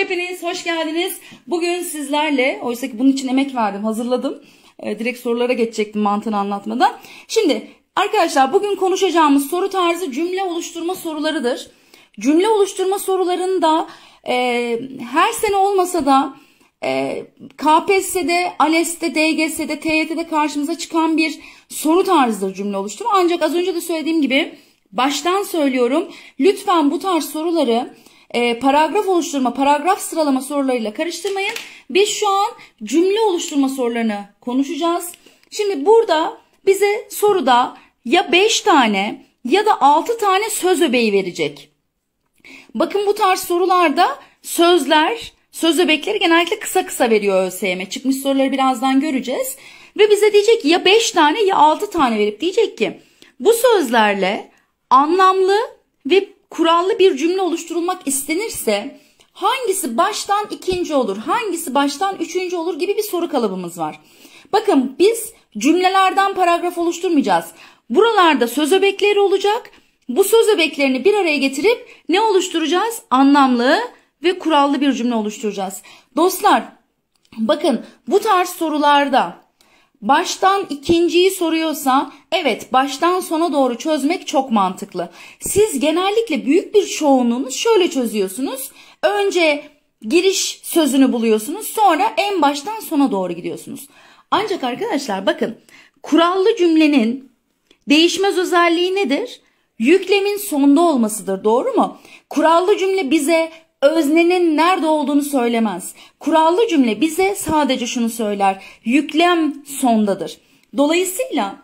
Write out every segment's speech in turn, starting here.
hepiniz hoş geldiniz. Bugün sizlerle, oysa ki bunun için emek verdim, hazırladım. Ee, direkt sorulara geçecektim mantığını anlatmadan. Şimdi arkadaşlar bugün konuşacağımız soru tarzı cümle oluşturma sorularıdır. Cümle oluşturma sorularında e, her sene olmasa da e, KPSS'de, ALES'te, DGS'de, TYT'de karşımıza çıkan bir soru tarzıdır cümle oluşturma. Ancak az önce de söylediğim gibi baştan söylüyorum. Lütfen bu tarz soruları e, paragraf oluşturma, paragraf sıralama sorularıyla karıştırmayın. Biz şu an cümle oluşturma sorularını konuşacağız. Şimdi burada bize soruda ya 5 tane ya da 6 tane söz öbeği verecek. Bakın bu tarz sorularda sözler, söz öbekleri genellikle kısa kısa veriyor ÖSYM. Çıkmış soruları birazdan göreceğiz. Ve bize diyecek ya 5 tane ya 6 tane verip diyecek ki bu sözlerle anlamlı ve kurallı bir cümle oluşturulmak istenirse hangisi baştan ikinci olur, hangisi baştan üçüncü olur gibi bir soru kalıbımız var. Bakın biz cümlelerden paragraf oluşturmayacağız. Buralarda söz öbekleri olacak. Bu söz öbeklerini bir araya getirip ne oluşturacağız? Anlamlı ve kurallı bir cümle oluşturacağız. Dostlar bakın bu tarz sorularda Baştan ikinciyi soruyorsa evet baştan sona doğru çözmek çok mantıklı. Siz genellikle büyük bir çoğunluğunu şöyle çözüyorsunuz. Önce giriş sözünü buluyorsunuz sonra en baştan sona doğru gidiyorsunuz. Ancak arkadaşlar bakın kurallı cümlenin değişmez özelliği nedir? Yüklemin sonda olmasıdır doğru mu? Kurallı cümle bize öznenin nerede olduğunu söylemez. Kurallı cümle bize sadece şunu söyler. Yüklem sondadır. Dolayısıyla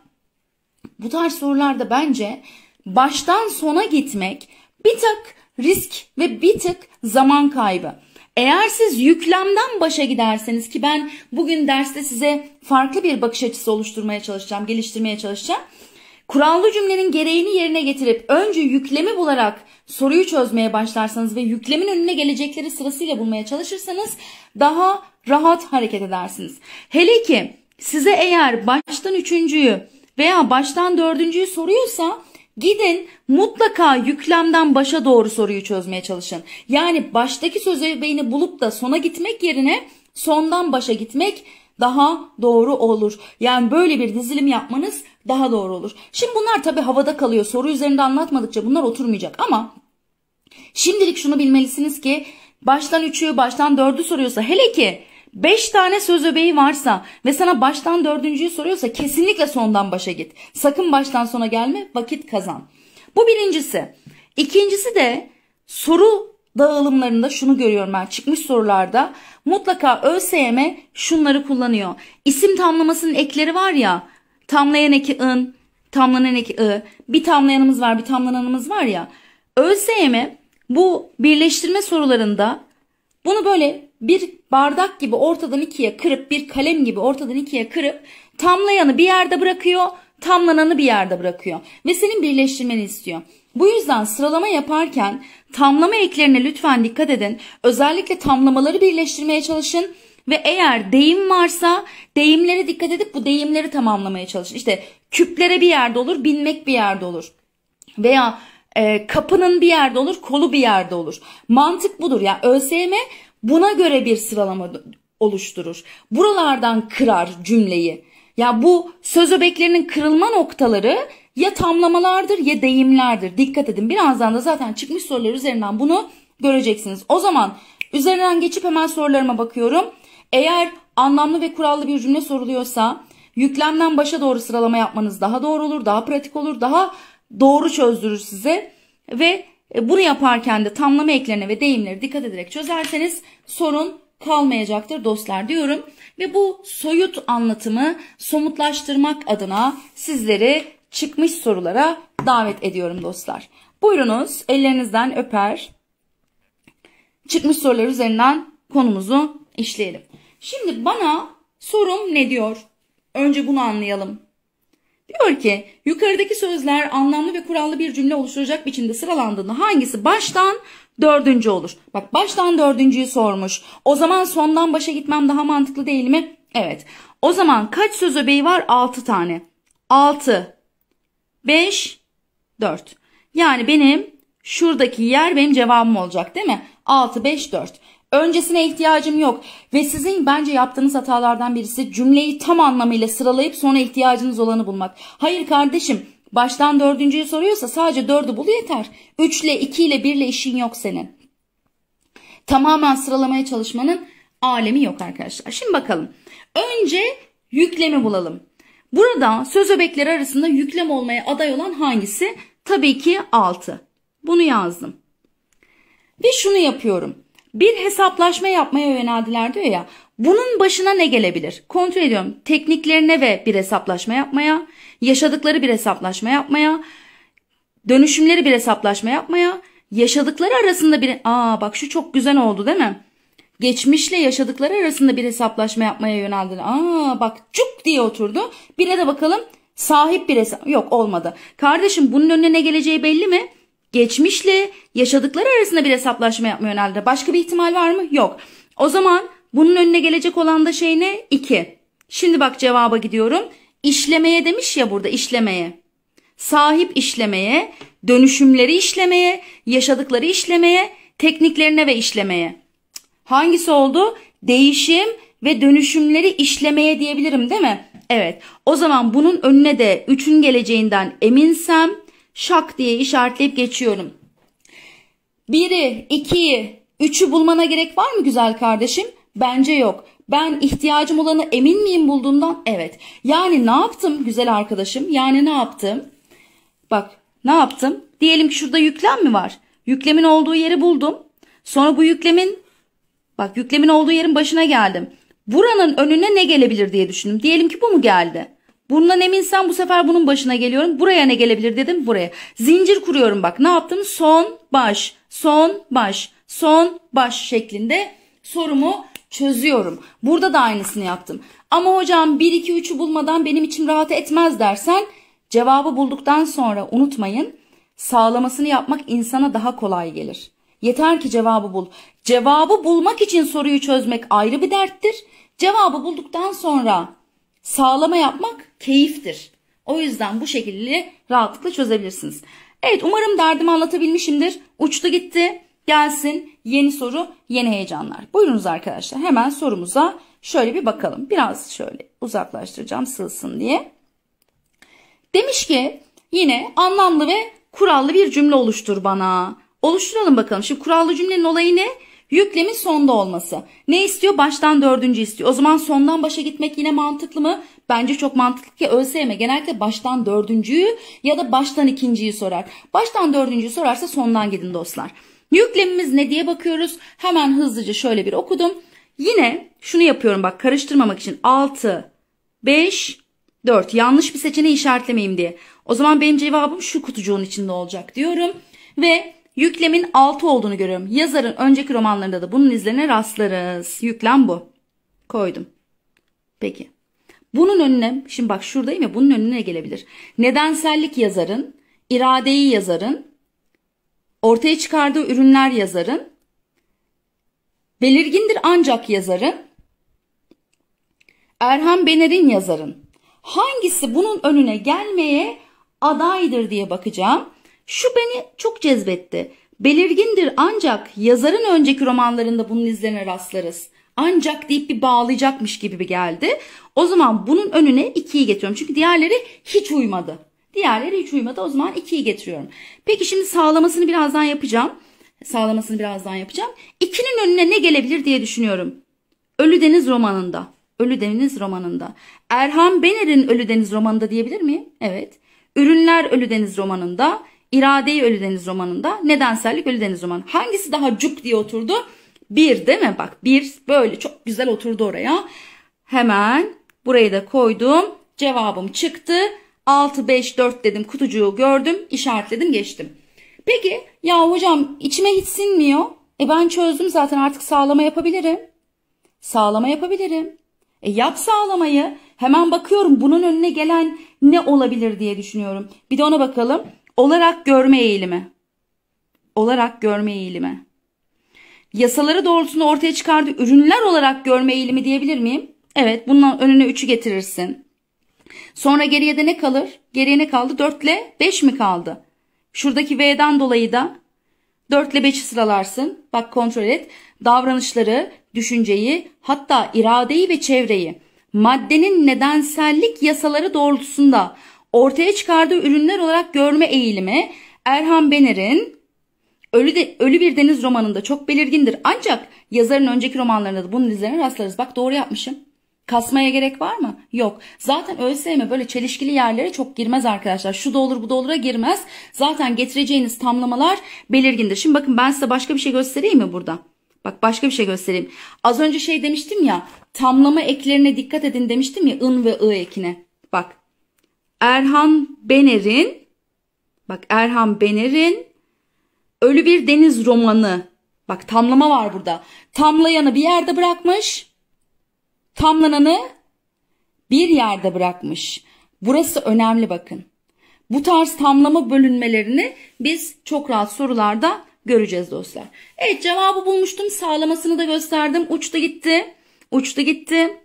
bu tarz sorularda bence baştan sona gitmek bir tık risk ve bir tık zaman kaybı. Eğer siz yüklemden başa giderseniz ki ben bugün derste size farklı bir bakış açısı oluşturmaya çalışacağım, geliştirmeye çalışacağım. Kurallı cümlenin gereğini yerine getirip önce yüklemi bularak soruyu çözmeye başlarsanız ve yüklemin önüne gelecekleri sırasıyla bulmaya çalışırsanız daha rahat hareket edersiniz. Hele ki size eğer baştan üçüncüyü veya baştan dördüncüyü soruyorsa Gidin mutlaka yüklemden başa doğru soruyu çözmeye çalışın. Yani baştaki söz beyni bulup da sona gitmek yerine sondan başa gitmek daha doğru olur. Yani böyle bir dizilim yapmanız daha doğru olur. Şimdi bunlar tabii havada kalıyor. Soru üzerinde anlatmadıkça bunlar oturmayacak ama şimdilik şunu bilmelisiniz ki baştan 3'ü baştan 4'ü soruyorsa hele ki 5 tane söz öbeği varsa ve sana baştan 4.'yü soruyorsa kesinlikle sondan başa git. Sakın baştan sona gelme vakit kazan. Bu birincisi. İkincisi de soru dağılımlarında şunu görüyorum ben çıkmış sorularda mutlaka ÖSYM şunları kullanıyor. İsim tamlamasının ekleri var ya Tamlayan eki ın, tamlanan eki ı. Bir tamlayanımız var, bir tamlananımız var ya. ÖSYM bu birleştirme sorularında bunu böyle bir bardak gibi ortadan ikiye kırıp bir kalem gibi ortadan ikiye kırıp tamlayanı bir yerde bırakıyor, tamlananı bir yerde bırakıyor ve senin birleştirmeni istiyor. Bu yüzden sıralama yaparken tamlama eklerine lütfen dikkat edin. Özellikle tamlamaları birleştirmeye çalışın. Ve eğer deyim varsa deyimlere dikkat edip bu deyimleri tamamlamaya çalışın. İşte küplere bir yerde olur, binmek bir yerde olur. Veya e, kapının bir yerde olur, kolu bir yerde olur. Mantık budur. Yani ÖSYM buna göre bir sıralama oluşturur. Buralardan kırar cümleyi. Ya bu söz öbeklerinin kırılma noktaları ya tamlamalardır ya deyimlerdir. Dikkat edin. Birazdan da zaten çıkmış sorular üzerinden bunu göreceksiniz. O zaman üzerinden geçip hemen sorularıma bakıyorum. Eğer anlamlı ve kurallı bir cümle soruluyorsa yüklemden başa doğru sıralama yapmanız daha doğru olur, daha pratik olur, daha doğru çözdürür size ve e, bunu yaparken de tamlama eklerine ve deyimlere dikkat ederek çözerseniz sorun kalmayacaktır dostlar diyorum. Ve bu soyut anlatımı somutlaştırmak adına sizleri çıkmış sorulara davet ediyorum dostlar. Buyurunuz ellerinizden öper çıkmış sorular üzerinden konumuzu işleyelim. Şimdi bana sorum ne diyor? Önce bunu anlayalım. Diyor ki yukarıdaki sözler anlamlı ve kurallı bir cümle oluşturacak biçimde sıralandığında hangisi baştan dördüncü olur? Bak baştan dördüncüyü sormuş. O zaman sondan başa gitmem daha mantıklı değil mi? Evet. O zaman kaç söz öbeği var? Altı tane. Altı, beş, dört. Yani benim şuradaki yer benim cevabım olacak değil mi? Altı, beş, dört. Öncesine ihtiyacım yok. Ve sizin bence yaptığınız hatalardan birisi cümleyi tam anlamıyla sıralayıp sonra ihtiyacınız olanı bulmak. Hayır kardeşim baştan dördüncüyü soruyorsa sadece dördü bul yeter. Üçle, ikiyle, birle işin yok senin. Tamamen sıralamaya çalışmanın alemi yok arkadaşlar. Şimdi bakalım. Önce yüklemi bulalım. Burada söz öbekleri arasında yüklem olmaya aday olan hangisi? Tabii ki altı. Bunu yazdım. Ve şunu yapıyorum bir hesaplaşma yapmaya yöneldiler diyor ya. Bunun başına ne gelebilir? Kontrol ediyorum. Tekniklerine ve bir hesaplaşma yapmaya, yaşadıkları bir hesaplaşma yapmaya, dönüşümleri bir hesaplaşma yapmaya, yaşadıkları arasında bir... Aa bak şu çok güzel oldu değil mi? Geçmişle yaşadıkları arasında bir hesaplaşma yapmaya yöneldiler. Aa bak cuk diye oturdu. Bir de bakalım sahip bir hesap... Yok olmadı. Kardeşim bunun önüne ne geleceği belli mi? Geçmişle yaşadıkları arasında bir hesaplaşma yapmaya yöneldi. Başka bir ihtimal var mı? Yok. O zaman bunun önüne gelecek olan da şey ne? 2. Şimdi bak cevaba gidiyorum. İşlemeye demiş ya burada işlemeye. Sahip işlemeye, dönüşümleri işlemeye, yaşadıkları işlemeye, tekniklerine ve işlemeye. Hangisi oldu? Değişim ve dönüşümleri işlemeye diyebilirim değil mi? Evet. O zaman bunun önüne de 3'ün geleceğinden eminsem şak diye işaretleyip geçiyorum. 1'i, 2'yi, 3'ü bulmana gerek var mı güzel kardeşim? Bence yok. Ben ihtiyacım olanı emin miyim bulduğumdan? Evet. Yani ne yaptım güzel arkadaşım? Yani ne yaptım? Bak ne yaptım? Diyelim ki şurada yüklem mi var? Yüklemin olduğu yeri buldum. Sonra bu yüklemin bak yüklemin olduğu yerin başına geldim. Buranın önüne ne gelebilir diye düşündüm. Diyelim ki bu mu geldi? Bundan eminsen bu sefer bunun başına geliyorum. Buraya ne gelebilir dedim buraya. Zincir kuruyorum bak ne yaptım? Son baş, son baş, son baş şeklinde sorumu çözüyorum. Burada da aynısını yaptım. Ama hocam 1, 2, 3'ü bulmadan benim içim rahat etmez dersen cevabı bulduktan sonra unutmayın sağlamasını yapmak insana daha kolay gelir. Yeter ki cevabı bul. Cevabı bulmak için soruyu çözmek ayrı bir derttir. Cevabı bulduktan sonra sağlama yapmak keyiftir. O yüzden bu şekilde rahatlıkla çözebilirsiniz. Evet umarım derdimi anlatabilmişimdir. Uçtu gitti. Gelsin yeni soru, yeni heyecanlar. Buyurunuz arkadaşlar hemen sorumuza şöyle bir bakalım. Biraz şöyle uzaklaştıracağım sığsın diye. Demiş ki yine anlamlı ve kurallı bir cümle oluştur bana. Oluşturalım bakalım. Şimdi kurallı cümlenin olayı ne? Yüklemin sonda olması. Ne istiyor? Baştan dördüncü istiyor. O zaman sondan başa gitmek yine mantıklı mı? Bence çok mantıklı ki ÖSYM e genellikle baştan dördüncüyü ya da baştan ikinciyi sorar. Baştan dördüncüyü sorarsa sondan gidin dostlar. Yüklemimiz ne diye bakıyoruz? Hemen hızlıca şöyle bir okudum. Yine şunu yapıyorum bak karıştırmamak için 6, 5, 4 yanlış bir seçeneği işaretlemeyeyim diye. O zaman benim cevabım şu kutucuğun içinde olacak diyorum. Ve Yüklemin 6 olduğunu görüyorum. Yazarın önceki romanlarında da bunun izlerine rastlarız. Yüklem bu. Koydum. Peki. Bunun önüne, şimdi bak şuradayım ya bunun önüne gelebilir. Nedensellik yazarın, iradeyi yazarın, ortaya çıkardığı ürünler yazarın, belirgindir ancak yazarın, Erhan Bener'in yazarın. Hangisi bunun önüne gelmeye adaydır diye bakacağım. Şu beni çok cezbetti. Belirgindir ancak yazarın önceki romanlarında bunun izlerine rastlarız. Ancak deyip bir bağlayacakmış gibi bir geldi. O zaman bunun önüne 2'yi getiriyorum. Çünkü diğerleri hiç uymadı. Diğerleri hiç uymadı. O zaman 2'yi getiriyorum. Peki şimdi sağlamasını birazdan yapacağım. Sağlamasını birazdan yapacağım. 2'nin önüne ne gelebilir diye düşünüyorum. Ölü Deniz romanında. Ölü Deniz romanında. Erhan Bener'in Ölü Deniz romanında diyebilir miyim? Evet. Ürünler Ölü Deniz romanında. İradeyi Ölüdeniz romanında, nedensellik Ölüdeniz romanı. Hangisi daha cuk diye oturdu? Bir değil mi? Bak bir böyle çok güzel oturdu oraya. Hemen burayı da koydum. Cevabım çıktı. 6, 5, 4 dedim kutucuğu gördüm. işaretledim geçtim. Peki ya hocam içime hiç sinmiyor. E ben çözdüm zaten artık sağlama yapabilirim. Sağlama yapabilirim. E yap sağlamayı. Hemen bakıyorum bunun önüne gelen ne olabilir diye düşünüyorum. Bir de ona bakalım. Olarak görme eğilimi. Olarak görme eğilimi. Yasaları doğrultusunda ortaya çıkardığı ürünler olarak görme eğilimi diyebilir miyim? Evet bundan önüne 3'ü getirirsin. Sonra geriye de ne kalır? Geriye ne kaldı? 4 ile 5 mi kaldı? Şuradaki V'den dolayı da 4 ile 5'i sıralarsın. Bak kontrol et. Davranışları, düşünceyi, hatta iradeyi ve çevreyi maddenin nedensellik yasaları doğrultusunda ortaya çıkardığı ürünler olarak görme eğilimi Erhan Bener'in Ölü, de, Ölü Bir Deniz romanında çok belirgindir. Ancak yazarın önceki romanlarında da bunun izlerine rastlarız. Bak doğru yapmışım. Kasmaya gerek var mı? Yok. Zaten ÖSYM böyle çelişkili yerlere çok girmez arkadaşlar. Şu da olur bu da olur'a girmez. Zaten getireceğiniz tamlamalar belirgindir. Şimdi bakın ben size başka bir şey göstereyim mi burada? Bak başka bir şey göstereyim. Az önce şey demiştim ya tamlama eklerine dikkat edin demiştim ya ın ve ı ekine. Bak Erhan Bener'in bak Erhan Bener'in Ölü Bir Deniz romanı. Bak tamlama var burada. Tamlayanı bir yerde bırakmış. Tamlananı bir yerde bırakmış. Burası önemli bakın. Bu tarz tamlama bölünmelerini biz çok rahat sorularda göreceğiz dostlar. Evet cevabı bulmuştum. Sağlamasını da gösterdim. Uçta gitti. Uçta gitti.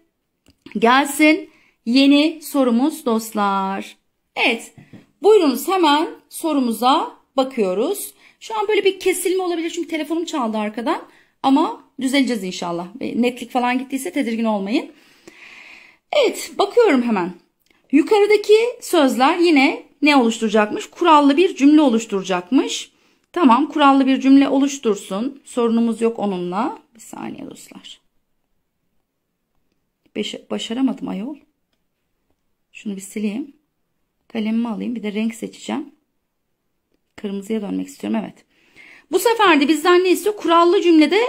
Gelsin yeni sorumuz dostlar. Evet buyurunuz hemen sorumuza bakıyoruz. Şu an böyle bir kesilme olabilir çünkü telefonum çaldı arkadan ama düzeleceğiz inşallah. Netlik falan gittiyse tedirgin olmayın. Evet bakıyorum hemen. Yukarıdaki sözler yine ne oluşturacakmış? Kurallı bir cümle oluşturacakmış. Tamam kurallı bir cümle oluştursun. Sorunumuz yok onunla. Bir saniye dostlar. Beş başaramadım ayol. Şunu bir sileyim. Kalemimi alayım. Bir de renk seçeceğim. Kırmızıya dönmek istiyorum. Evet. Bu sefer de bizden ne istiyor? Kurallı cümlede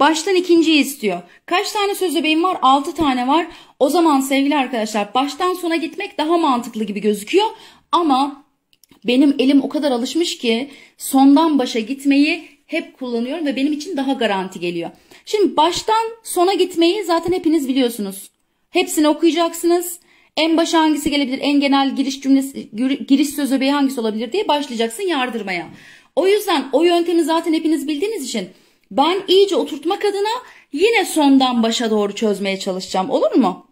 baştan ikinciyi istiyor. Kaç tane söz öbeğim var? 6 tane var. O zaman sevgili arkadaşlar baştan sona gitmek daha mantıklı gibi gözüküyor. Ama benim elim o kadar alışmış ki sondan başa gitmeyi hep kullanıyorum ve benim için daha garanti geliyor. Şimdi baştan sona gitmeyi zaten hepiniz biliyorsunuz. Hepsini okuyacaksınız. En başa hangisi gelebilir? En genel giriş cümlesi, giriş söz öbeği hangisi olabilir diye başlayacaksın yardırmaya. O yüzden o yöntemi zaten hepiniz bildiğiniz için ben iyice oturtmak adına yine sondan başa doğru çözmeye çalışacağım. Olur mu?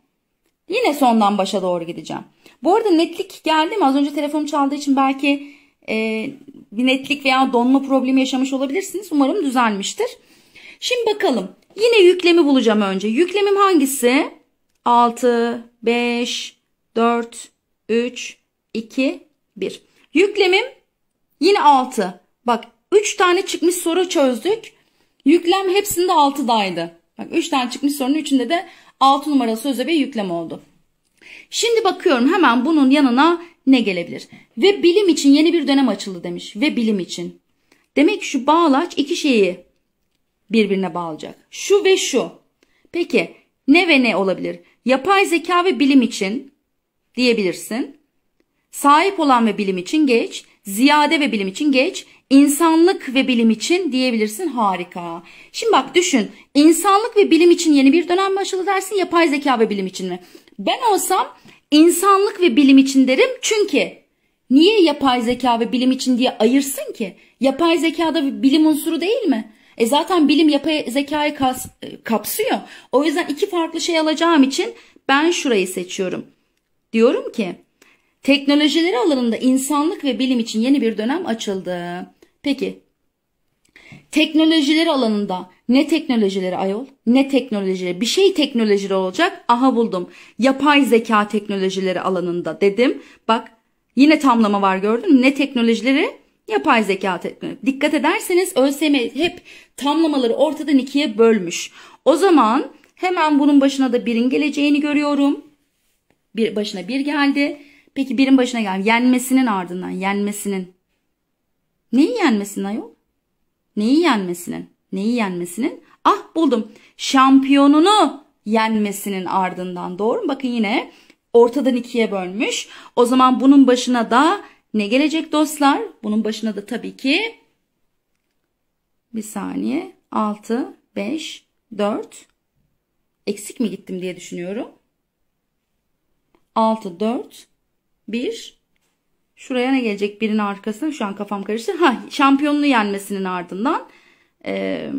Yine sondan başa doğru gideceğim. Bu arada netlik geldi mi? Az önce telefonum çaldığı için belki e, bir netlik veya donma problemi yaşamış olabilirsiniz. Umarım düzelmiştir. Şimdi bakalım. Yine yüklemi bulacağım önce. Yüklemim hangisi? 6, 5, 4, 3, 2, 1. Yüklemim yine 6. Bak 3 tane çıkmış soru çözdük. Yüklem hepsinde 6'daydı. Bak 3 tane çıkmış sorunun 3'ünde de 6 numara sözde bir yüklem oldu. Şimdi bakıyorum hemen bunun yanına ne gelebilir? Ve bilim için yeni bir dönem açıldı demiş. Ve bilim için. Demek ki şu bağlaç iki şeyi birbirine bağlayacak. Şu ve şu. Peki ne ve ne olabilir? Yapay zeka ve bilim için diyebilirsin. Sahip olan ve bilim için geç, ziyade ve bilim için geç, insanlık ve bilim için diyebilirsin harika. Şimdi bak düşün insanlık ve bilim için yeni bir dönem başladı dersin yapay zeka ve bilim için mi? Ben olsam insanlık ve bilim için derim çünkü niye yapay zeka ve bilim için diye ayırsın ki? Yapay zekada bilim unsuru değil mi? E zaten bilim yapay zekayı kas, e, kapsıyor. O yüzden iki farklı şey alacağım için ben şurayı seçiyorum. Diyorum ki teknolojileri alanında insanlık ve bilim için yeni bir dönem açıldı. Peki teknolojileri alanında ne teknolojileri ayol ne teknolojileri bir şey teknolojileri olacak aha buldum yapay zeka teknolojileri alanında dedim bak yine tamlama var gördün mü ne teknolojileri yapay zeka teknolojileri dikkat ederseniz ÖSYM hep tamlamaları ortadan ikiye bölmüş o zaman hemen bunun başına da birin geleceğini görüyorum bir başına bir geldi. Peki birin başına geldi. Yenmesinin ardından yenmesinin. Neyi yenmesinin ayol? Neyi yenmesinin? Neyi yenmesinin? Ah buldum. Şampiyonunu yenmesinin ardından doğru mu? Bakın yine ortadan ikiye bölmüş. O zaman bunun başına da ne gelecek dostlar? Bunun başına da tabii ki bir saniye 6, 5, 4 eksik mi gittim diye düşünüyorum. 6, 4, 1. Şuraya ne gelecek? Birinin arkasına. Şu an kafam karıştı. Ha, şampiyonluğu yenmesinin ardından. Ee,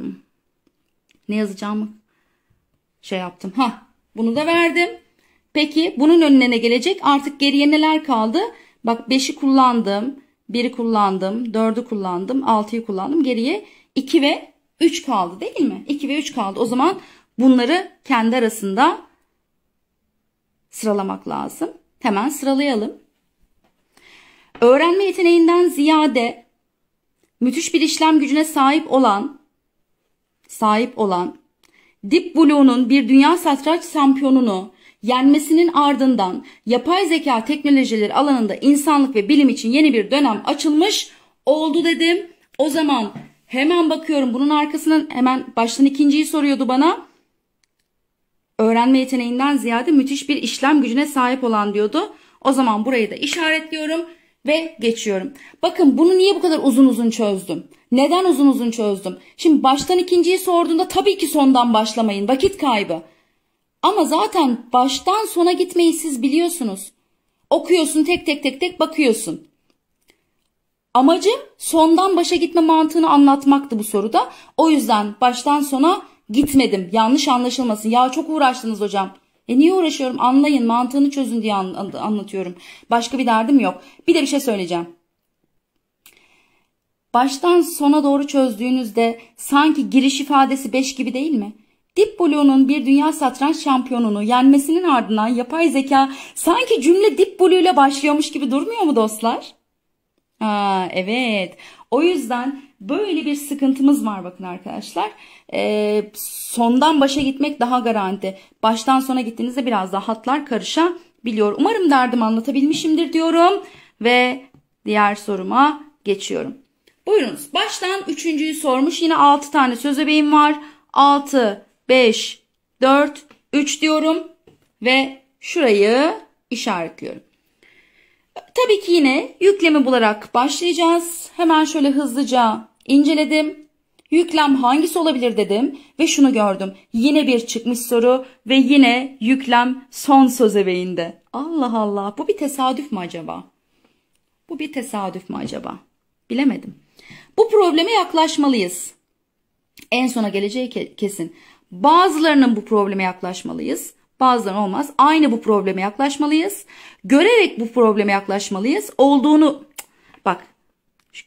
ne yazacağımı şey yaptım. Ha, bunu da verdim. Peki bunun önüne ne gelecek? Artık geriye neler kaldı? Bak 5'i kullandım. 1'i kullandım. 4'ü kullandım. 6'yı kullandım. Geriye 2 ve 3 kaldı değil mi? 2 ve 3 kaldı. O zaman bunları kendi arasında sıralamak lazım. Hemen sıralayalım. Öğrenme yeteneğinden ziyade müthiş bir işlem gücüne sahip olan sahip olan Deep Blue'nun bir dünya satranç şampiyonunu yenmesinin ardından yapay zeka teknolojileri alanında insanlık ve bilim için yeni bir dönem açılmış oldu dedim. O zaman hemen bakıyorum bunun arkasının hemen baştan ikinciyi soruyordu bana öğrenme yeteneğinden ziyade müthiş bir işlem gücüne sahip olan diyordu. O zaman burayı da işaretliyorum ve geçiyorum. Bakın bunu niye bu kadar uzun uzun çözdüm? Neden uzun uzun çözdüm? Şimdi baştan ikinciyi sorduğunda tabii ki sondan başlamayın. Vakit kaybı. Ama zaten baştan sona gitmeyi siz biliyorsunuz. Okuyorsun tek tek tek tek bakıyorsun. Amacım sondan başa gitme mantığını anlatmaktı bu soruda. O yüzden baştan sona Gitmedim. Yanlış anlaşılmasın. Ya çok uğraştınız hocam. E niye uğraşıyorum? Anlayın, mantığını çözün diye an, anlatıyorum. Başka bir derdim yok. Bir de bir şey söyleyeceğim. Baştan sona doğru çözdüğünüzde sanki giriş ifadesi 5 gibi değil mi? Dip Blue'nun bir dünya satranç şampiyonunu yenmesinin ardından yapay zeka sanki cümle Dip Blue ile başlıyormuş gibi durmuyor mu dostlar? Aa, evet. O yüzden böyle bir sıkıntımız var bakın arkadaşlar e, sondan başa gitmek daha garanti. Baştan sona gittiğinizde biraz daha hatlar karışabiliyor. Umarım derdimi anlatabilmişimdir diyorum ve diğer soruma geçiyorum. Buyurunuz baştan üçüncüyü sormuş. Yine altı tane söz öbeğim var. Altı, beş, dört, üç diyorum ve şurayı işaretliyorum. Tabii ki yine yüklemi bularak başlayacağız. Hemen şöyle hızlıca inceledim. Yüklem hangisi olabilir dedim ve şunu gördüm. Yine bir çıkmış soru ve yine yüklem son söz ebeğinde. Allah Allah bu bir tesadüf mü acaba? Bu bir tesadüf mü acaba? Bilemedim. Bu probleme yaklaşmalıyız. En sona geleceği kesin. Bazılarının bu probleme yaklaşmalıyız. Bazıları olmaz. Aynı bu probleme yaklaşmalıyız. Görerek bu probleme yaklaşmalıyız. Olduğunu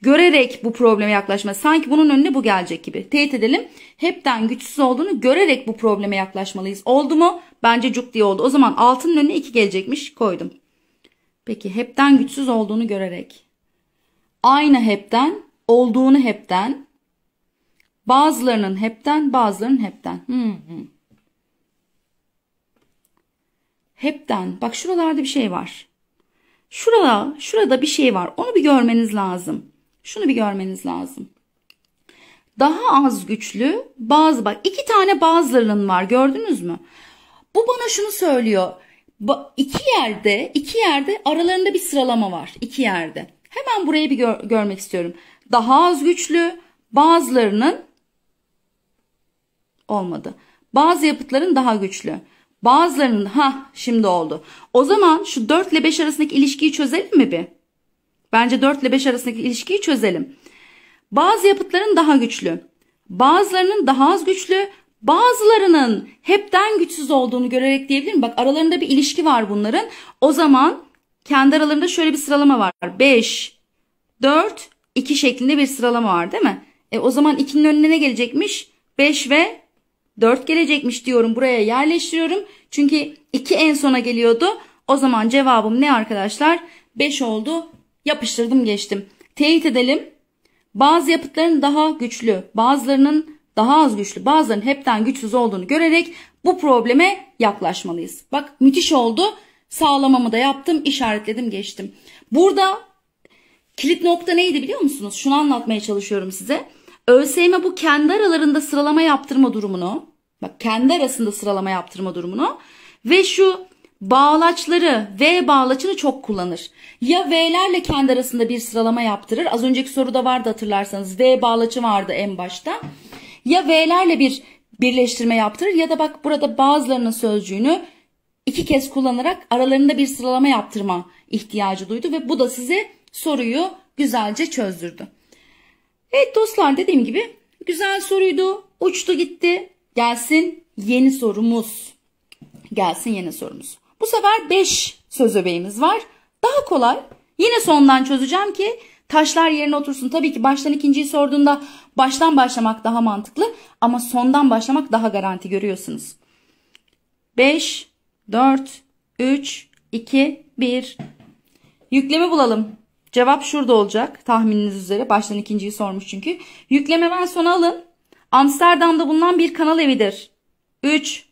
Görerek bu probleme yaklaşma. Sanki bunun önüne bu gelecek gibi. Teyit edelim. Hepten güçsüz olduğunu görerek bu probleme yaklaşmalıyız. Oldu mu? Bence cuk diye oldu. O zaman altının önüne 2 gelecekmiş. Koydum. Peki hepten güçsüz olduğunu görerek. Aynı hepten, olduğunu hepten. Bazılarının hepten, bazılarının hepten. Hmm. hmm. Hepten. Bak şuralarda bir şey var. Şurada, şurada bir şey var. Onu bir görmeniz lazım. Şunu bir görmeniz lazım. Daha az güçlü bazı bak iki tane bazılarının var gördünüz mü? Bu bana şunu söylüyor. Ba, iki yerde iki yerde aralarında bir sıralama var iki yerde. Hemen burayı bir gör, görmek istiyorum. Daha az güçlü bazılarının olmadı. Bazı yapıtların daha güçlü. Bazılarının ha şimdi oldu. O zaman şu 4 ile 5 arasındaki ilişkiyi çözelim mi bir? Bence 4 ile 5 arasındaki ilişkiyi çözelim. Bazı yapıtların daha güçlü, bazılarının daha az güçlü, bazılarının hepten güçsüz olduğunu görerek diyebilirim. Bak aralarında bir ilişki var bunların. O zaman kendi aralarında şöyle bir sıralama var. 5, 4, 2 şeklinde bir sıralama var değil mi? E o zaman 2'nin önüne ne gelecekmiş? 5 ve 4 gelecekmiş diyorum. Buraya yerleştiriyorum. Çünkü 2 en sona geliyordu. O zaman cevabım ne arkadaşlar? 5 oldu. Yapıştırdım geçtim. Teyit edelim. Bazı yapıtların daha güçlü, bazılarının daha az güçlü, bazılarının hepten güçsüz olduğunu görerek bu probleme yaklaşmalıyız. Bak müthiş oldu. Sağlamamı da yaptım, işaretledim, geçtim. Burada kilit nokta neydi biliyor musunuz? Şunu anlatmaya çalışıyorum size. ÖSYM bu kendi aralarında sıralama yaptırma durumunu, bak kendi arasında sıralama yaptırma durumunu ve şu Bağlaçları V bağlaçını çok kullanır. Ya V'lerle kendi arasında bir sıralama yaptırır. Az önceki soruda vardı hatırlarsanız. V bağlaçı vardı en başta. Ya V'lerle bir birleştirme yaptırır ya da bak burada bazılarının sözcüğünü iki kez kullanarak aralarında bir sıralama yaptırma ihtiyacı duydu ve bu da size soruyu güzelce çözdürdü. Evet dostlar dediğim gibi güzel soruydu. Uçtu gitti. Gelsin yeni sorumuz. Gelsin yeni sorumuz. Bu sefer 5 söz öbeğimiz var. Daha kolay. Yine sondan çözeceğim ki taşlar yerine otursun. Tabii ki baştan ikinciyi sorduğunda baştan başlamak daha mantıklı ama sondan başlamak daha garanti görüyorsunuz. 5, 4, 3, 2, 1. Yüklemi bulalım. Cevap şurada olacak tahmininiz üzere. Baştan ikinciyi sormuş çünkü. Yükleme ben sona alın. Amsterdam'da bulunan bir kanal evidir. 3,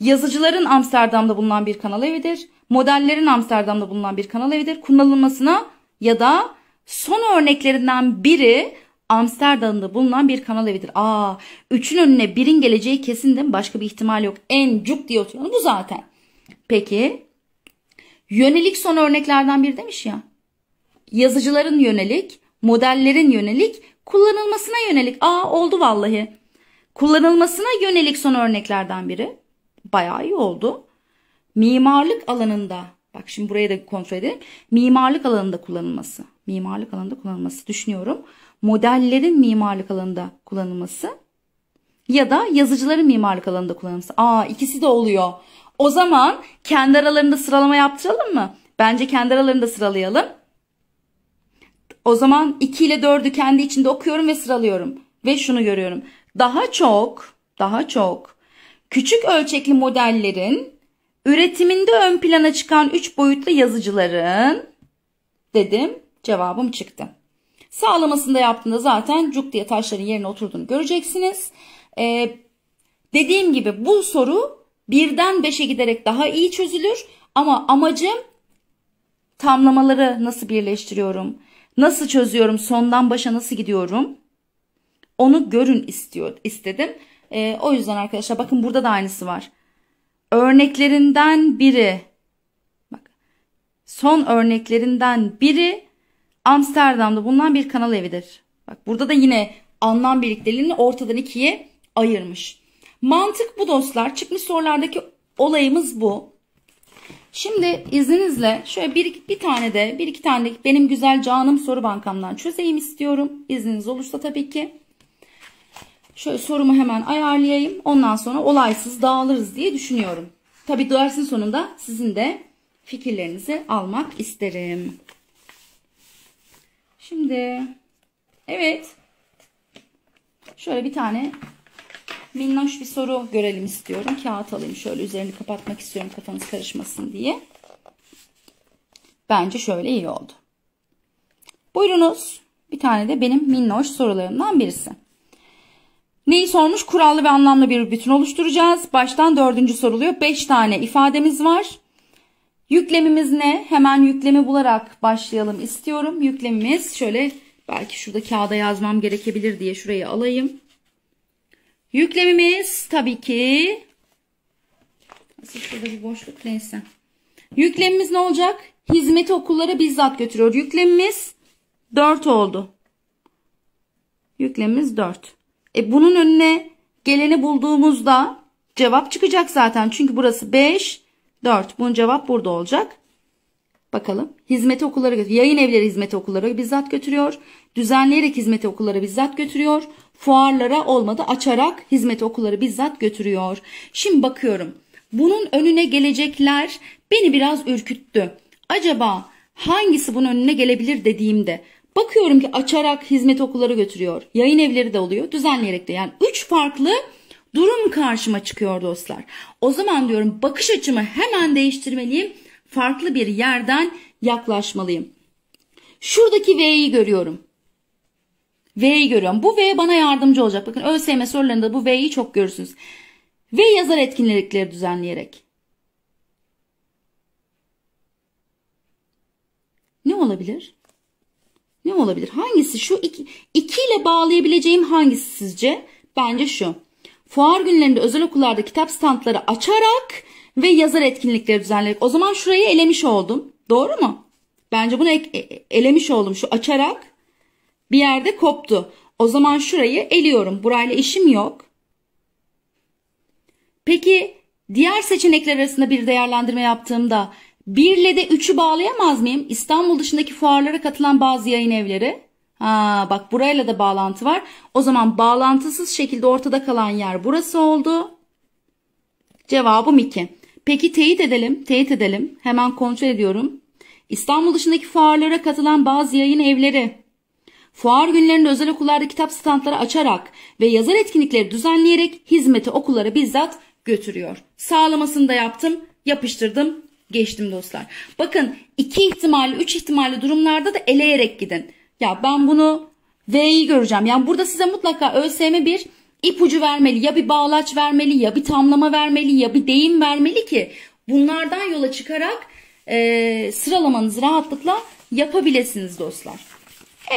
Yazıcıların Amsterdam'da bulunan bir kanal evidir. Modellerin Amsterdam'da bulunan bir kanal evidir. Kullanılmasına ya da son örneklerinden biri Amsterdam'da bulunan bir kanal evidir. Aa, üçün önüne birin geleceği kesin değil mi? Başka bir ihtimal yok. En cuk diye oturan bu zaten. Peki. Yönelik son örneklerden biri demiş ya. Yazıcıların yönelik, modellerin yönelik, kullanılmasına yönelik. Aa oldu vallahi. Kullanılmasına yönelik son örneklerden biri. Bayağı iyi oldu. Mimarlık alanında bak şimdi buraya da kontrol edelim. Mimarlık alanında kullanılması. Mimarlık alanında kullanılması düşünüyorum. Modellerin mimarlık alanında kullanılması ya da yazıcıların mimarlık alanında kullanılması. Aa ikisi de oluyor. O zaman kendi aralarında sıralama yaptıralım mı? Bence kendi aralarında sıralayalım. O zaman 2 ile 4'ü kendi içinde okuyorum ve sıralıyorum. Ve şunu görüyorum. Daha çok, daha çok küçük ölçekli modellerin üretiminde ön plana çıkan 3 boyutlu yazıcıların dedim cevabım çıktı. Sağlamasında yaptığında zaten cuk diye taşların yerine oturduğunu göreceksiniz. Ee, dediğim gibi bu soru birden 5'e giderek daha iyi çözülür. Ama amacım tamlamaları nasıl birleştiriyorum? Nasıl çözüyorum? Sondan başa nasıl gidiyorum? Onu görün istiyor, istedim. E, o yüzden arkadaşlar bakın burada da aynısı var. Örneklerinden biri bak, son örneklerinden biri Amsterdam'da bulunan bir kanal evidir. Bak burada da yine anlam birlikteliğini ortadan ikiye ayırmış. Mantık bu dostlar. Çıkmış sorulardaki olayımız bu. Şimdi izninizle şöyle bir, bir tane de bir iki tane de benim güzel canım soru bankamdan çözeyim istiyorum. İzniniz olursa tabii ki. Şöyle sorumu hemen ayarlayayım. Ondan sonra olaysız dağılırız diye düşünüyorum. Tabi dersin sonunda sizin de fikirlerinizi almak isterim. Şimdi evet şöyle bir tane minnoş bir soru görelim istiyorum. Kağıt alayım şöyle üzerini kapatmak istiyorum kafanız karışmasın diye. Bence şöyle iyi oldu. Buyurunuz bir tane de benim minnoş sorularımdan birisi. Neyi sormuş? Kurallı ve anlamlı bir bütün oluşturacağız. Baştan dördüncü soruluyor. Beş tane ifademiz var. Yüklemimiz ne? Hemen yüklemi bularak başlayalım istiyorum. Yüklemimiz şöyle belki şurada kağıda yazmam gerekebilir diye şurayı alayım. Yüklemimiz tabii ki Nasıl şurada bir boşluk neyse. Yüklemimiz ne olacak? Hizmeti okullara bizzat götürüyor. Yüklemimiz 4 oldu. Yüklemimiz 4. E bunun önüne geleni bulduğumuzda cevap çıkacak zaten. Çünkü burası 5, 4. Bunun cevap burada olacak. Bakalım. Hizmet okulları, yayın evleri hizmet okulları bizzat götürüyor. Düzenleyerek hizmet okulları bizzat götürüyor. Fuarlara olmadı açarak hizmet okulları bizzat götürüyor. Şimdi bakıyorum. Bunun önüne gelecekler beni biraz ürküttü. Acaba hangisi bunun önüne gelebilir dediğimde Bakıyorum ki açarak hizmet okulları götürüyor. Yayın evleri de oluyor. Düzenleyerek de yani üç farklı durum karşıma çıkıyor dostlar. O zaman diyorum bakış açımı hemen değiştirmeliyim. Farklı bir yerden yaklaşmalıyım. Şuradaki V'yi görüyorum. V'yi görüyorum. Bu V bana yardımcı olacak. Bakın ÖSYM sorularında bu V'yi çok görürsünüz. Ve yazar etkinlikleri düzenleyerek. Ne olabilir? Ne olabilir? Hangisi şu? iki ile bağlayabileceğim hangisi sizce? Bence şu. Fuar günlerinde özel okullarda kitap standları açarak ve yazar etkinlikleri düzenleyerek. O zaman şurayı elemiş oldum. Doğru mu? Bence bunu e, elemiş oldum. Şu açarak bir yerde koptu. O zaman şurayı eliyorum. Burayla işim yok. Peki diğer seçenekler arasında bir değerlendirme yaptığımda 1 ile de 3'ü bağlayamaz mıyım? İstanbul dışındaki fuarlara katılan bazı yayın evleri. Ha, bak burayla da bağlantı var. O zaman bağlantısız şekilde ortada kalan yer burası oldu. Cevabım 2. Peki teyit edelim. Teyit edelim. Hemen kontrol ediyorum. İstanbul dışındaki fuarlara katılan bazı yayın evleri. Fuar günlerinde özel okullarda kitap standları açarak ve yazar etkinlikleri düzenleyerek hizmeti okullara bizzat götürüyor. Sağlamasını da yaptım, yapıştırdım, geçtim dostlar. Bakın iki ihtimalli, üç ihtimalli durumlarda da eleyerek gidin. Ya ben bunu V'yi göreceğim. Yani burada size mutlaka ÖSYM bir ipucu vermeli. Ya bir bağlaç vermeli, ya bir tamlama vermeli, ya bir deyim vermeli ki bunlardan yola çıkarak e, sıralamanızı rahatlıkla yapabilirsiniz dostlar.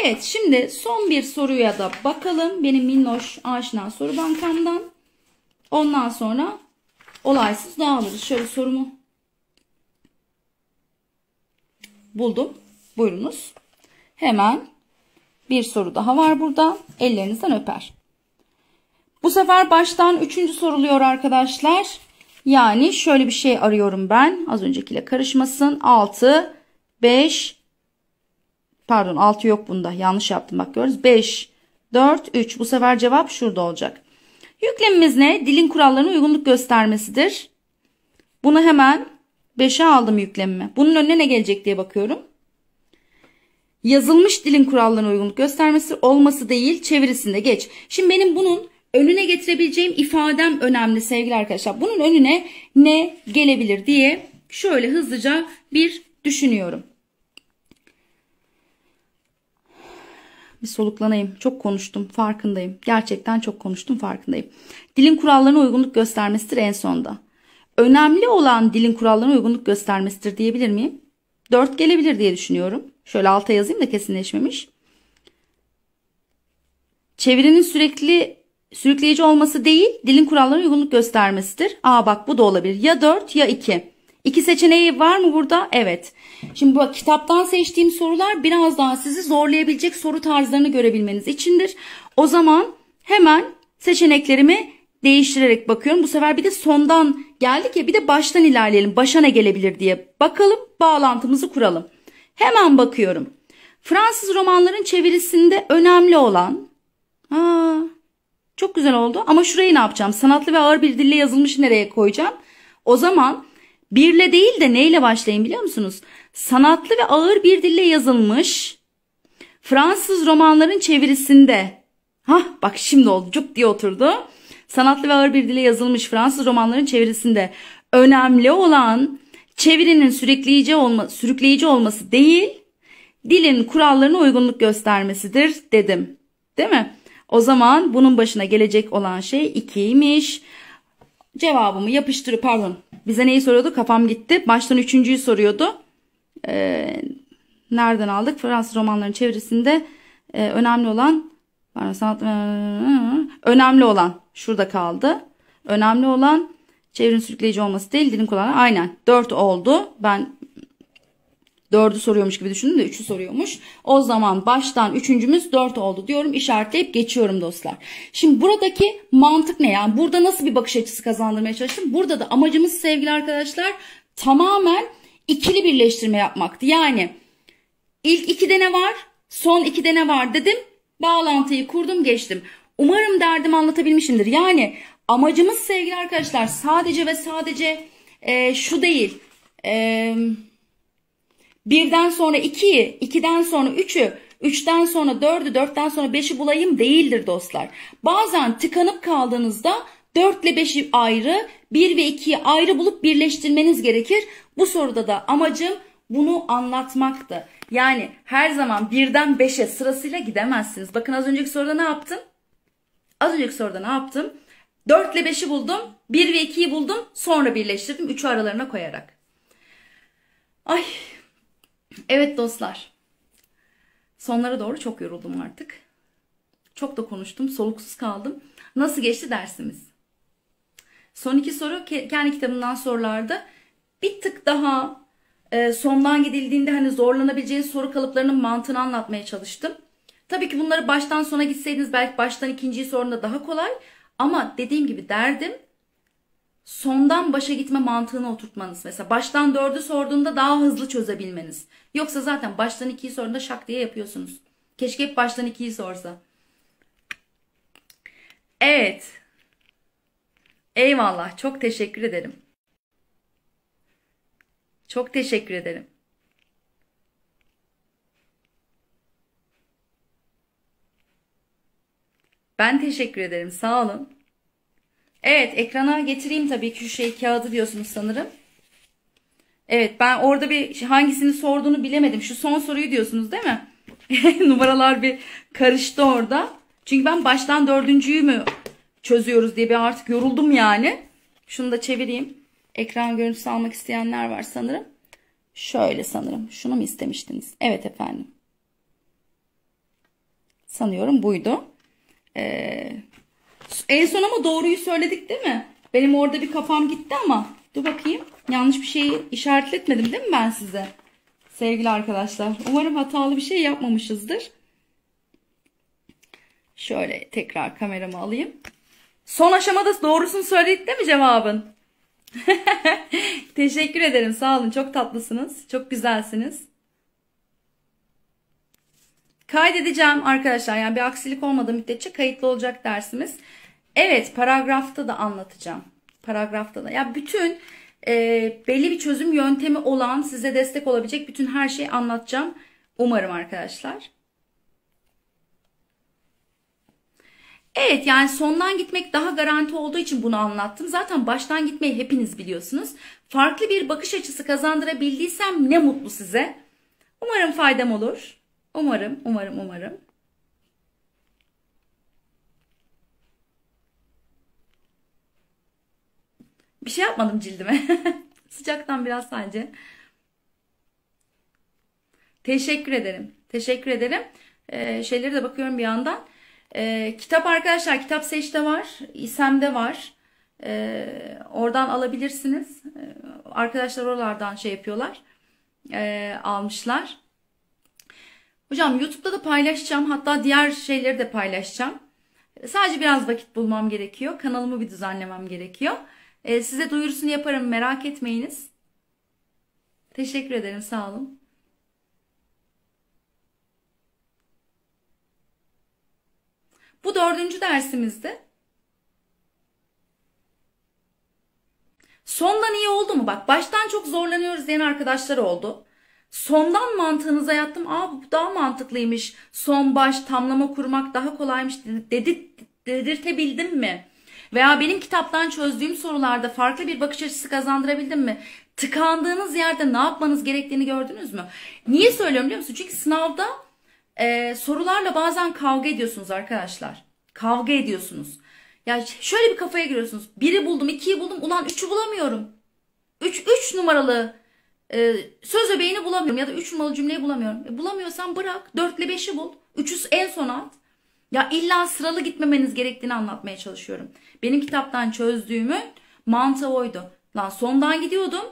Evet şimdi son bir soruya da bakalım. Benim minnoş aşina soru bankamdan. Ondan sonra olaysız dağılırız. Şöyle sorumu buldum. Buyurunuz. Hemen bir soru daha var burada. Ellerinizden öper. Bu sefer baştan üçüncü soruluyor arkadaşlar. Yani şöyle bir şey arıyorum ben. Az öncekiyle karışmasın. 6, 5, pardon 6 yok bunda. Yanlış yaptım bak görürüz. 5, 4, 3. Bu sefer cevap şurada olacak. Yüklemimiz ne? Dilin kurallarına uygunluk göstermesidir. Bunu hemen 5'e aldım yüklemimi. Bunun önüne ne gelecek diye bakıyorum. Yazılmış dilin kurallarına uygunluk göstermesi olması değil çevirisinde geç. Şimdi benim bunun önüne getirebileceğim ifadem önemli sevgili arkadaşlar. Bunun önüne ne gelebilir diye şöyle hızlıca bir düşünüyorum. Bir soluklanayım. Çok konuştum farkındayım. Gerçekten çok konuştum farkındayım. Dilin kurallarına uygunluk göstermesidir en sonda önemli olan dilin kurallarına uygunluk göstermesidir diyebilir miyim? 4 gelebilir diye düşünüyorum. Şöyle alta yazayım da kesinleşmemiş. Çevirinin sürekli sürükleyici olması değil, dilin kurallarına uygunluk göstermesidir. Aa bak bu da olabilir. Ya 4 ya 2. İki seçeneği var mı burada? Evet. Şimdi bu kitaptan seçtiğim sorular biraz daha sizi zorlayabilecek soru tarzlarını görebilmeniz içindir. O zaman hemen seçeneklerimi değiştirerek bakıyorum. Bu sefer bir de sondan geldik ya bir de baştan ilerleyelim. Başa ne gelebilir diye bakalım bağlantımızı kuralım. Hemen bakıyorum. Fransız romanların çevirisinde önemli olan... Aa, çok güzel oldu ama şurayı ne yapacağım? Sanatlı ve ağır bir dille yazılmış nereye koyacağım? O zaman birle değil de neyle başlayayım biliyor musunuz? Sanatlı ve ağır bir dille yazılmış Fransız romanların çevirisinde. Hah bak şimdi oldu cuk diye oturdu. Sanatlı ve ağır bir dile yazılmış Fransız romanların çevirisinde önemli olan çevirinin sürükleyici, olma, sürükleyici olması değil, dilin kurallarına uygunluk göstermesidir dedim. Değil mi? O zaman bunun başına gelecek olan şey ikiymiş. Cevabımı yapıştırıp pardon bize neyi soruyordu kafam gitti. Baştan üçüncüyü soruyordu. Ee, nereden aldık? Fransız romanların çevirisinde e, önemli olan pardon, sanat, e, önemli olan şurada kaldı. Önemli olan çevrim sürükleyici olması değil dilim kullanma. Aynen 4 oldu. Ben 4'ü soruyormuş gibi düşündüm de 3'ü soruyormuş. O zaman baştan 3.'ümüz 4 oldu diyorum. İşaretleyip geçiyorum dostlar. Şimdi buradaki mantık ne? Yani burada nasıl bir bakış açısı kazandırmaya çalıştım? Burada da amacımız sevgili arkadaşlar tamamen ikili birleştirme yapmaktı. Yani ilk iki dene var, son iki dene var dedim. Bağlantıyı kurdum geçtim. Umarım derdimi anlatabilmişimdir. Yani amacımız sevgili arkadaşlar sadece ve sadece e, şu değil. E, birden sonra ikiyi, ikiden sonra üçü, üçten sonra dördü, dörtten sonra beşi bulayım değildir dostlar. Bazen tıkanıp kaldığınızda 4 ile 5'i ayrı, 1 ve 2'yi ayrı bulup birleştirmeniz gerekir. Bu soruda da amacım bunu anlatmaktı. Yani her zaman birden 5'e sırasıyla gidemezsiniz. Bakın az önceki soruda ne yaptın? Az önceki soruda ne yaptım? 4 ile 5'i buldum. 1 ve 2'yi buldum. Sonra birleştirdim. 3'ü aralarına koyarak. Ay. Evet dostlar. Sonlara doğru çok yoruldum artık. Çok da konuştum. Soluksuz kaldım. Nasıl geçti dersimiz? Son iki soru kendi kitabımdan sorulardı. Bir tık daha e, sondan gidildiğinde hani zorlanabileceğiniz soru kalıplarının mantığını anlatmaya çalıştım. Tabii ki bunları baştan sona gitseydiniz belki baştan ikinciyi sorunda daha kolay. Ama dediğim gibi derdim sondan başa gitme mantığını oturtmanız. Mesela baştan dördü sorduğunda daha hızlı çözebilmeniz. Yoksa zaten baştan ikiyi sorunda şak diye yapıyorsunuz. Keşke hep baştan ikiyi sorsa. Evet. Eyvallah. Çok teşekkür ederim. Çok teşekkür ederim. Ben teşekkür ederim. Sağ olun. Evet ekrana getireyim tabii ki şu şey kağıdı diyorsunuz sanırım. Evet ben orada bir şey, hangisini sorduğunu bilemedim. Şu son soruyu diyorsunuz değil mi? Numaralar bir karıştı orada. Çünkü ben baştan dördüncüyü mü çözüyoruz diye bir artık yoruldum yani. Şunu da çevireyim. Ekran görüntüsü almak isteyenler var sanırım. Şöyle sanırım. Şunu mu istemiştiniz? Evet efendim. Sanıyorum buydu. Ee, en son ama doğruyu söyledik değil mi? Benim orada bir kafam gitti ama dur bakayım. Yanlış bir şeyi işaretletmedim değil mi ben size? Sevgili arkadaşlar. Umarım hatalı bir şey yapmamışızdır. Şöyle tekrar kameramı alayım. Son aşamada doğrusunu söyledik değil mi cevabın? Teşekkür ederim. Sağ olun. Çok tatlısınız. Çok güzelsiniz. Kaydedeceğim arkadaşlar yani bir aksilik olmadığı müddetçe kayıtlı olacak dersimiz. Evet paragrafta da anlatacağım. Paragrafta da ya bütün e, belli bir çözüm yöntemi olan size destek olabilecek bütün her şeyi anlatacağım. Umarım arkadaşlar. Evet yani sondan gitmek daha garanti olduğu için bunu anlattım. Zaten baştan gitmeyi hepiniz biliyorsunuz. Farklı bir bakış açısı kazandırabildiysem ne mutlu size. Umarım faydam olur. Umarım, umarım, umarım. Bir şey yapmadım cildime. Sıcaktan biraz sadece. Teşekkür ederim. Teşekkür ederim. Ee, şeylere de bakıyorum bir yandan. Ee, kitap arkadaşlar kitap seçte var. İsem'de var. Ee, oradan alabilirsiniz. Ee, arkadaşlar oralardan şey yapıyorlar. Ee, almışlar. Hocam YouTube'da da paylaşacağım. Hatta diğer şeyleri de paylaşacağım. Sadece biraz vakit bulmam gerekiyor. Kanalımı bir düzenlemem gerekiyor. E, size duyurusunu yaparım merak etmeyiniz. Teşekkür ederim sağ olun. Bu dördüncü dersimizdi. Sondan iyi oldu mu? Bak baştan çok zorlanıyoruz diyen arkadaşlar oldu. Sondan mantığınıza yattım. Aa bu daha mantıklıymış. Son baş tamlama kurmak daha kolaymış dedi, dedirtebildim mi? Veya benim kitaptan çözdüğüm sorularda farklı bir bakış açısı kazandırabildim mi? Tıkandığınız yerde ne yapmanız gerektiğini gördünüz mü? Niye söylüyorum biliyor musun? Çünkü sınavda e, sorularla bazen kavga ediyorsunuz arkadaşlar. Kavga ediyorsunuz. Ya şöyle bir kafaya giriyorsunuz. Biri buldum, ikiyi buldum. Ulan üçü bulamıyorum. Üç, üç numaralı e, söz öbeğini bulamıyorum ya da 3 numaralı cümleyi bulamıyorum. E, bulamıyorsan bırak 4 beşi bul. 3'ü en sona at. Ya illa sıralı gitmemeniz gerektiğini anlatmaya çalışıyorum. Benim kitaptan çözdüğümün mantığı oydu. Lan sondan gidiyordum.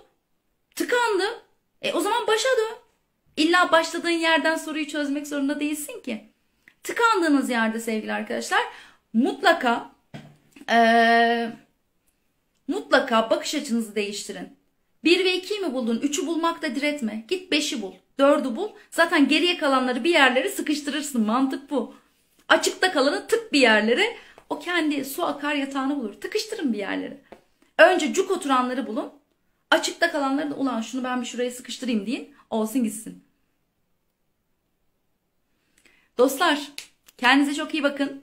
Tıkandım. E o zaman başa dön. İlla başladığın yerden soruyu çözmek zorunda değilsin ki. Tıkandığınız yerde sevgili arkadaşlar mutlaka ee, mutlaka bakış açınızı değiştirin. 1 ve 2'yi mi buldun? 3'ü bulmakta diretme. Git 5'i bul. 4'ü bul. Zaten geriye kalanları bir yerlere sıkıştırırsın. Mantık bu. Açıkta kalanı tık bir yerlere o kendi su akar yatağını bulur. Tıkıştırın bir yerlere. Önce cuk oturanları bulun. Açıkta kalanları da ulan şunu ben bir şuraya sıkıştırayım deyin. Olsun gitsin. Dostlar kendinize çok iyi bakın.